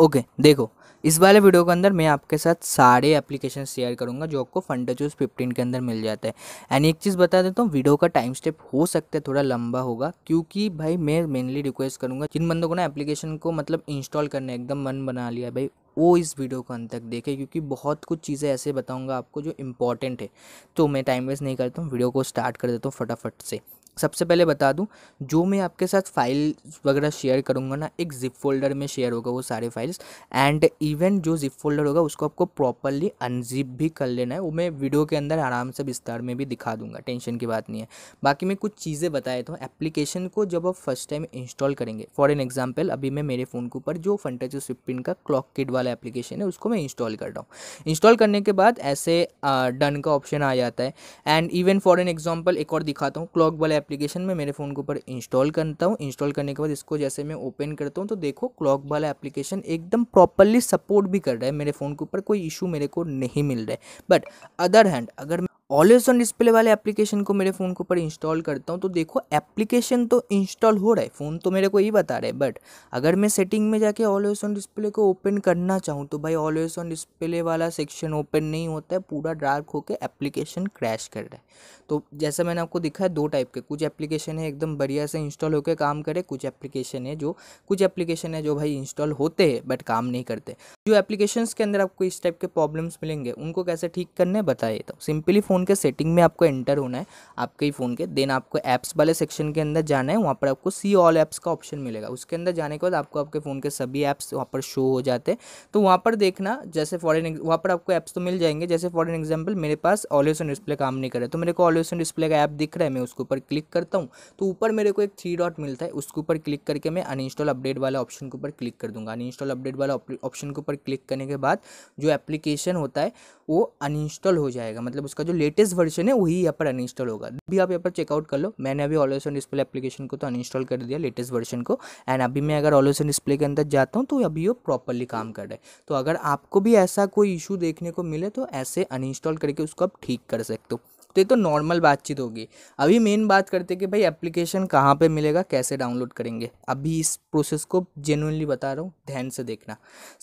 okay देखो इस वाले वीडियो के अंदर मैं आपके साथ सारे एप्लीकेशन शेयर करूंगा जो आपको फंडा चूज फिफ्टीन के अंदर मिल जाता है एंड एक चीज़ बता देता हूँ वीडियो का टाइम स्टेप हो सकता है थोड़ा लंबा होगा क्योंकि भाई मैं मेनली रिक्वेस्ट करूंगा जिन बंदों को ना एप्लीकेशन को मतलब इंस्टॉल करने एकदम मन बना लिया भाई वो इस वीडियो को अंत तक देखें क्योंकि बहुत कुछ चीज़ें ऐसे बताऊँगा आपको जो इंपॉर्टेंट है तो मैं टाइम वेस्ट नहीं करता हूँ वीडियो को स्टार्ट कर देता हूँ फटाफट से सबसे पहले बता दूं जो मैं आपके साथ फाइल वगैरह शेयर करूंगा ना एक जिप फोल्डर में शेयर होगा वो सारे फाइल्स एंड इवन जो जिप फोल्डर होगा उसको आपको प्रॉपरली अनजिप भी कर लेना है वो मैं वीडियो के अंदर आराम से विस्तार में भी दिखा दूंगा टेंशन की बात नहीं है बाकी मैं कुछ चीज़ें बताए तो एप्लीकेशन को जब आप फर्स्ट टाइम इंस्टॉल करेंगे फॉर एन एग्जाम्पल अभी मैं मेरे फ़ोन के ऊपर जो फंटेजो स्विपिन का क्लॉक किड वाला एप्लीकेशन है उसको मैं इंस्टॉल कर रहा हूँ इंस्टॉल करने के बाद ऐसे डन का ऑप्शन आ जाता है and even for an example एक और दिखाता हूँ क्लॉक वाला एप्लीकेशन में मेरे फ़ोन के ऊपर इंस्टॉल करता हूँ इंस्टॉल करने के बाद इसको जैसे मैं ओपन करता हूँ तो देखो क्लॉक वाला एप्लीकेशन एकदम प्रॉपरली सपोर्ट भी कर रहा है मेरे फ़ोन के ऊपर कोई इशू मेरे को नहीं मिल रहा है बट अदर हैंड अगर मैं ऑलवेज ऑन डिस्प्ले वाले एप्लीकेशन को मेरे फ़ोन के ऊपर इंस्टॉल करता हूँ तो देखो एप्लीकेशन तो इंस्टॉल हो रहा है फ़ोन तो मेरे को यही बता रहा है बट अगर मैं सेटिंग में जाके ऑलवेज ऑन डिस्प्ले को ओपन करना चाहूँ तो भाई ऑलवेज ऑन डिस्प्ले वाला सेक्शन ओपन नहीं होता है पूरा डार्क होकर एप्लीकेशन क्रैश कर रहा है तो जैसा मैंने आपको दिखा है दो टाइप के कुछ एप्लीकेशन है एकदम बढ़िया से इंस्टॉल होकर काम करे कुछ एप्लीकेशन है जो कुछ एप्लीकेशन है जो भाई इंस्टॉल होते हैं बट काम नहीं करते जो एप्लीकेशन के अंदर आपको इस टाइप के प्रॉब्लम्स मिलेंगे उनको कैसे ठीक करने बताइए तो सिंपली फ़ोन फ़ोन के सेटिंग में आपको एंटर होना है आपके ही फ़ोन के देन आपको ऐप्स वाले सेक्शन के अंदर जाना है वहाँ पर आपको सी ऑल ऐप्स का ऑप्शन मिलेगा उसके अंदर जाने के बाद आपको आपके फ़ोन के सभी ऐप्स वहाँ पर शो हो जाते हैं तो वहाँ पर देखना जैसे फॉरन वहाँ पर आपको ऐप्स तो मिल जाएंगे जैसे फॉर एन एग्जाम्पल मेरे पास ऑल्यूशन डिस्प्ले काम नहीं कर रहा तो मेरे को ऑलियोसन डिस्प्ले का ऐप दिख रहा है मैं उसके ऊपर क्लिक करता हूँ तो ऊपर मेरे को एक थ्री डॉट मिलता है उसके ऊपर क्लिक करके मैं अनइंस्टॉल अपडेट वाले ऑप्शन के ऊपर क्लिक कर दूंगा अनइंस्टॉल अपडेट वाला ऑप्शन के ऊपर क्लिक करने के बाद जो एप्लीकेशन होता है वो अनइंस्टॉल हो जाएगा मतलब उसका जो लेटेस्ट वर्जन है वही यहाँ पर अनइंस्टॉल होगा भी आप यहाँ पर चेकआउट कर लो मैंने अभी ऑलोसन डिस्प्ले एप्लीकेशन को तो अनइंस्टॉल कर दिया लेटेस्ट वर्जन को एंड अभी मैं अगर ऑलोसन डिस्प्ले के अंदर जाता हूँ तो अभी वो प्रॉपरली काम कर रहा है तो अगर आपको भी ऐसा कोई इशू देखने को मिले तो ऐसे अनइंस्टॉल करके उसको आप ठीक कर सकते हो तो ये तो नॉर्मल बातचीत होगी अभी मेन बात करते कि भाई एप्लीकेशन कहाँ पे मिलेगा कैसे डाउनलोड करेंगे अभी इस प्रोसेस को जेनुअनली बता रहा हूँ ध्यान से देखना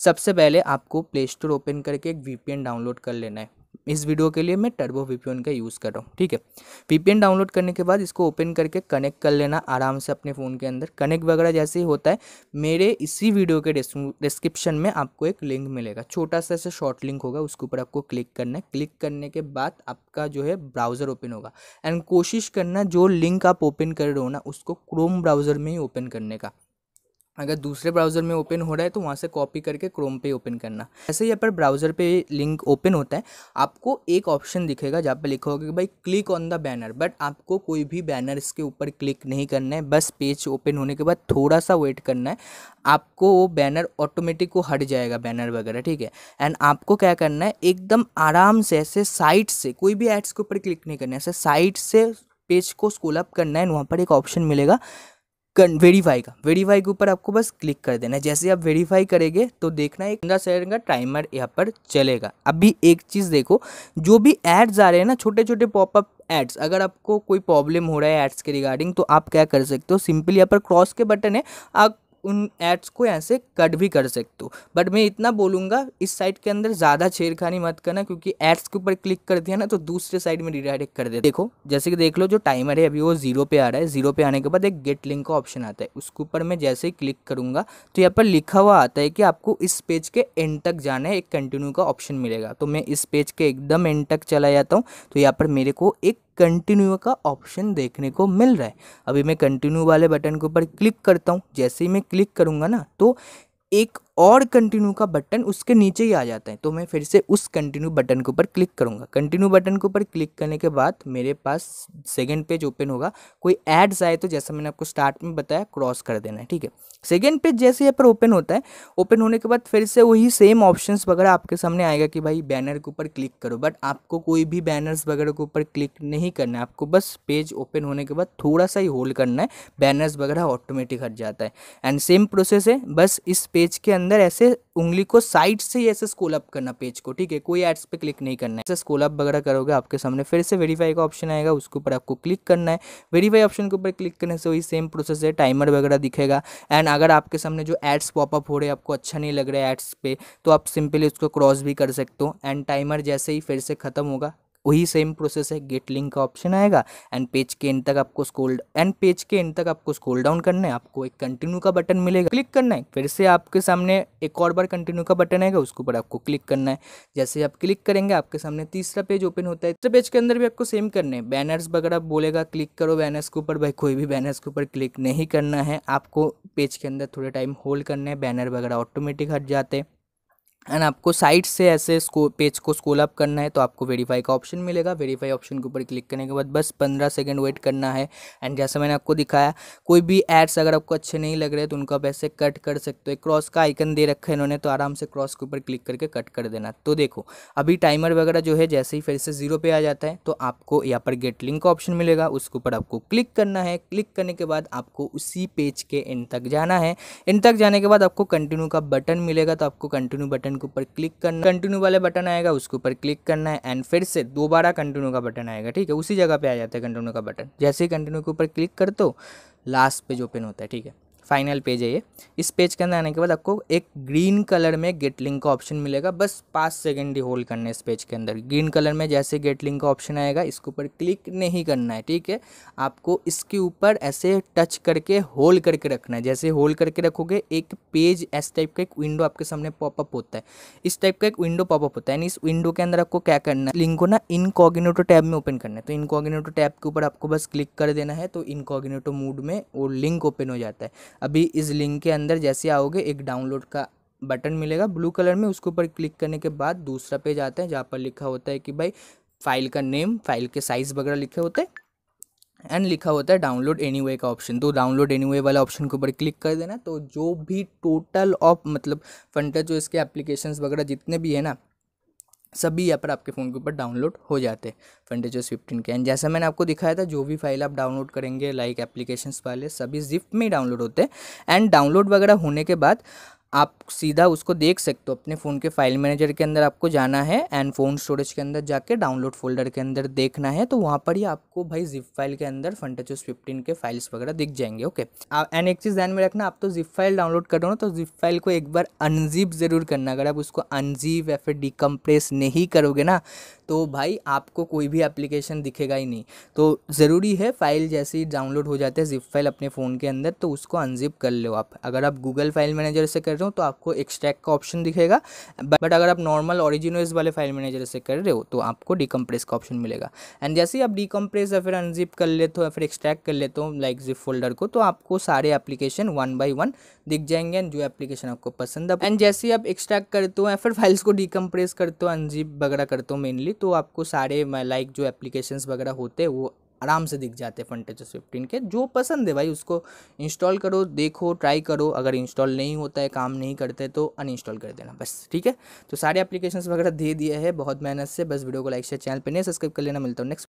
सबसे पहले आपको प्ले स्टोर ओपन करके एक वी डाउनलोड कर लेना है इस वीडियो के लिए मैं टर्बो वीपीएन का यूज़ कर रहा हूँ ठीक है वीपीएन डाउनलोड करने के बाद इसको ओपन करके कनेक्ट कर लेना आराम से अपने फ़ोन के अंदर कनेक्ट वगैरह जैसे ही होता है मेरे इसी वीडियो के डिस्क्रिप्शन में आपको एक लिंक मिलेगा छोटा सा ऐसा शॉर्ट लिंक होगा उसके ऊपर आपको क्लिक करना है क्लिक करने के बाद आपका जो है ब्राउज़र ओपन होगा एंड कोशिश करना जो लिंक आप ओपन कर रहे हो ना उसको क्रोम ब्राउज़र में ही ओपन करने का अगर दूसरे ब्राउज़र में ओपन हो रहा है तो वहाँ से कॉपी करके क्रोम पे ओपन करना ऐसे ही यहाँ पर ब्राउज़र पे लिंक ओपन होता है आपको एक ऑप्शन दिखेगा जहाँ पर लिखा होगा कि भाई click on the banner but आपको कोई भी बैनर इसके ऊपर क्लिक नहीं करना है बस पेज ओपन होने के बाद थोड़ा सा वेट करना है आपको वो बैनर ऑटोमेटिक वो हट जाएगा बैनर वगैरह ठीक है एंड आपको क्या करना है एकदम आराम से ऐसे साइट से कोई भी एड्स के ऊपर क्लिक नहीं करना है ऐसे साइट से पेज को स्कूल अप करना है वहाँ पर एक ऑप्शन मिलेगा वेरीफाई का वेरीफाई के ऊपर आपको बस क्लिक कर देना है जैसे आप वेरीफाई करेंगे तो देखना है पंद्रह सेकंड का टाइमर यहाँ पर चलेगा अभी एक चीज़ देखो जो भी एड्स आ रहे हैं ना छोटे छोटे पॉपअप एड्स अगर आपको कोई प्रॉब्लम हो रहा है एड्स के रिगार्डिंग तो आप क्या कर सकते हो सिंपली यहाँ पर क्रॉस के बटन है आप उन एड्स को यहाँ से कट भी कर सकते हो बट मैं इतना बोलूँगा इस साइट के अंदर ज़्यादा छेड़खानी मत करना क्योंकि एड्स के ऊपर क्लिक कर दिया ना तो दूसरे साइड में रिडायरेक्ट कर दे देखो जैसे कि देख लो जो टाइमर है अभी वो जीरो पे आ रहा है जीरो पे आने के बाद एक गेट लिंक का ऑप्शन आता है उसके ऊपर मैं जैसे ही क्लिक करूँगा तो यहाँ पर लिखा हुआ आता है कि आपको इस पेज के एंड तक जाना है एक कंटिन्यू का ऑप्शन मिलेगा तो मैं इस पेज के एकदम एंड तक चला जाता हूँ तो यहाँ पर मेरे को एक कंटिन्यू का ऑप्शन देखने को मिल रहा है अभी मैं कंटिन्यू वाले बटन के ऊपर क्लिक करता हूँ जैसे ही मैं क्लिक करूँगा ना तो एक और कंटिन्यू का बटन उसके नीचे ही आ जाता है तो मैं फिर से उस कंटिन्यू बटन के ऊपर क्लिक करूँगा कंटिन्यू बटन के ऊपर क्लिक करने के बाद मेरे पास सेकेंड पेज ओपन होगा कोई एड्स आए तो जैसा मैंने आपको स्टार्ट में बताया क्रॉस कर देना है ठीक है सेकेंड पेज जैसे यहाँ पर ओपन होता है ओपन होने के बाद फिर से वही सेम ऑप्शन वगैरह आपके सामने आएगा कि भाई बैनर के ऊपर क्लिक करो बट आपको कोई भी बैनर्स वगैरह के ऊपर क्लिक नहीं करना है आपको बस पेज ओपन होने के बाद थोड़ा सा ही होल्ड करना है बैनर्स वगैरह ऑटोमेटिक हट जाता है एंड सेम प्रोसेस है बस इस पेज के अंदर ऐसे उंगली को साइड से ही ऐसे स्कोल अप करना पेज को ठीक है कोई एड्स पे क्लिक नहीं करना है ऐसे स्कोल अप वगैरह करोगे आपके सामने फिर से वेरीफाई का ऑप्शन आएगा उसके ऊपर आपको क्लिक करना है वेरीफाई ऑप्शन के ऊपर क्लिक करने से वही सेम प्रोसेस है टाइमर वगैरह दिखेगा एंड अगर आपके सामने जो एड्स पॉपअप हो रहे हैं आपको अच्छा नहीं लग रहा है एड्स पे तो आप सिंपली उसको क्रॉस भी कर सकते हो एंड टाइमर जैसे ही फिर से खत्म होगा वही सेम प्रोसेस है गेट लिंक का ऑप्शन आएगा एंड पेज के एंड तक आपको स्कोल एंड पेज के एंड तक आपको स्कोल डाउन करना है आपको एक कंटिन्यू का बटन मिलेगा क्लिक करना है फिर से आपके सामने एक और बार कंटिन्यू का बटन आएगा उसके ऊपर आपको क्लिक करना है जैसे आप क्लिक करेंगे आपके सामने तीसरा पेज ओपन होता है तीसरे पेज के अंदर भी आपको सेम करना है बैनर्स वगैरह बोलेगा क्लिक करो बैनर्स के ऊपर भाई कोई भी बैनर्स के ऊपर क्लिक नहीं करना है आपको पेज के अंदर थोड़े टाइम होल्ड करना है बैनर वगैरह ऑटोमेटिक हट जाते हैं एंड आपको साइट से ऐसे स्को पेज को स्कोल अप करना है तो आपको वेरीफाई का ऑप्शन मिलेगा वेरीफाई ऑप्शन के ऊपर क्लिक करने के बाद बस पंद्रह सेकेंड वेट करना है एंड जैसे मैंने आपको दिखाया कोई भी एड्स अगर आपको अच्छे नहीं लग रहे तो उनको आप ऐसे कट कर सकते हो क्रॉस का आइकन दे रखा है इन्होंने तो आराम से क्रॉस के ऊपर क्लिक करके कट कर देना तो देखो अभी टाइमर वगैरह जो है जैसे ही फिर से जीरो पे आ जाता है तो आपको यहाँ पर गेट लिंक का ऑप्शन मिलेगा उसके ऊपर आपको क्लिक करना है क्लिक करने के बाद आपको उसी पेज के एंड तक जाना है एंड तक जाने के बाद आपको कंटिन्यू का बटन मिलेगा तो आपको कंटिन्यू बटन बटन के ऊपर क्लिक करना कंटिन्यू वाले बटन आएगा उसके ऊपर क्लिक करना है एंड फिर से दोबारा कंटिन्यू का बटन आएगा ठीक है उसी जगह पे आ जाता है कंटिन्यू का बटन जैसे ही कंटिन्यू के ऊपर क्लिक कर दो लास्ट पेज ओपन होता है ठीक है फाइनल पेज है ये इस पेज के अंदर आने के बाद आपको एक ग्रीन कलर में गेट लिंक का ऑप्शन मिलेगा बस पाँच सेकेंड ही होल्ड करना है इस पेज के अंदर ग्रीन कलर में जैसे गेट लिंक का ऑप्शन आएगा इसके ऊपर क्लिक नहीं करना है ठीक है आपको इसके ऊपर ऐसे टच करके होल्ड करके रखना है जैसे होल्ड करके रखोगे एक पेज ऐसे टाइप का एक विंडो आपके सामने पॉपअप होता है इस टाइप का एक विंडो पॉपअप होता है यानी इस विंडो के अंदर आपको क्या करना है लिंक को ना इनकॉगिनेटो टैब में ओपन करना है तो इनकॉगिनेटो टैब के ऊपर आपको बस क्लिक कर देना है तो इनकॉगिनेटो मूड में वो लिंक ओपन हो जाता है अभी इस लिंक के अंदर जैसे आओगे एक डाउनलोड का बटन मिलेगा ब्लू कलर में उसके ऊपर क्लिक करने के बाद दूसरा पेज आता है जहाँ पर लिखा होता है कि भाई फाइल का नेम फाइल के साइज़ वगैरह लिखे होते हैं एंड लिखा होता है डाउनलोड एनी का ऑप्शन तो डाउनलोड एनी वाला ऑप्शन के ऊपर क्लिक कर देना तो जो भी टोटल ऑफ मतलब फंटर जो इसके एप्लीकेशंस वगैरह जितने भी है ना सभी ऐप आपके फ़ोन के ऊपर डाउनलोड हो जाते हैं फंटेजोस फिफ्टीन के एंड जैसा मैंने आपको दिखाया था जो भी फाइल आप डाउनलोड करेंगे लाइक एप्लीकेशंस वाले सभी जिप में ही डाउनलोड होते हैं एंड डाउनलोड वगैरह होने के बाद आप सीधा उसको देख सकते हो अपने फ़ोन के फाइल मैनेजर के अंदर आपको जाना है एंड फ़ोन स्टोरेज के अंदर जाके डाउनलोड फोल्डर के अंदर देखना है तो वहाँ पर ही आपको भाई जिप फाइल के अंदर फंटचूस फिफ्टीन के फाइल्स वगैरह दिख जाएंगे ओके एंड एक चीज़ ध्यान में रखना आप तो जिप फाइल डाउनलोड कर रहे हो तो जिप फाइल को एक बार अनजीप ज़रूर करना अगर आप उसको अनजीप या फिर डिकम्प्रेस नहीं करोगे ना तो भाई आपको कोई भी एप्लीकेशन दिखेगा ही नहीं तो ज़रूरी है फाइल जैसे ही डाउनलोड हो जाते हैं जिप फाइल अपने फ़ोन के अंदर तो उसको अनजिप कर लो आप अगर आप गूगल फाइल मैनेजर से कर रहे हो तो आपको एक्सट्रैक्ट का ऑप्शन दिखेगा बट अगर आप नॉर्मल ऑरिजिन वाले फाइल मैनेजर से कर रहे हो तो आपको डिकम्प्रेस का ऑप्शन मिलेगा एंड जैसे ही आप डिकम्प्रेस या फिर अनजिप कर लेते हो या फिर एक्सट्रैक्ट कर लेते हो लाइक जिप फोल्डर को तो आपको सारे एप्लीकेशन वन बाई वन दिख जाएंगे एंड जो एप्लीकेशन आपको पसंद है एंड जैसे ही आप एक्सट्रैक्ट करते हो या फिर फाइल्स को डिकम्प्रेस करते हो अनजिप वगैरह करते हो मेनली तो आपको सारे लाइक जो एप्लीकेशंस वगैरह होते हैं वो आराम से दिख जाते हैं फंटेचस फिफ्टीन के जो पसंद है भाई उसको इंस्टॉल करो देखो ट्राई करो अगर इंस्टॉल नहीं होता है काम नहीं करते तो अनइंस्टॉल कर देना बस ठीक है तो सारे एप्लीकेशंस वगैरह दे दिए है बहुत मेहनत से बस वीडियो को लाइक शेयर चैनल पर नहीं सब्सक्राइब कर लेना मिलता हूँ नेक्स्ट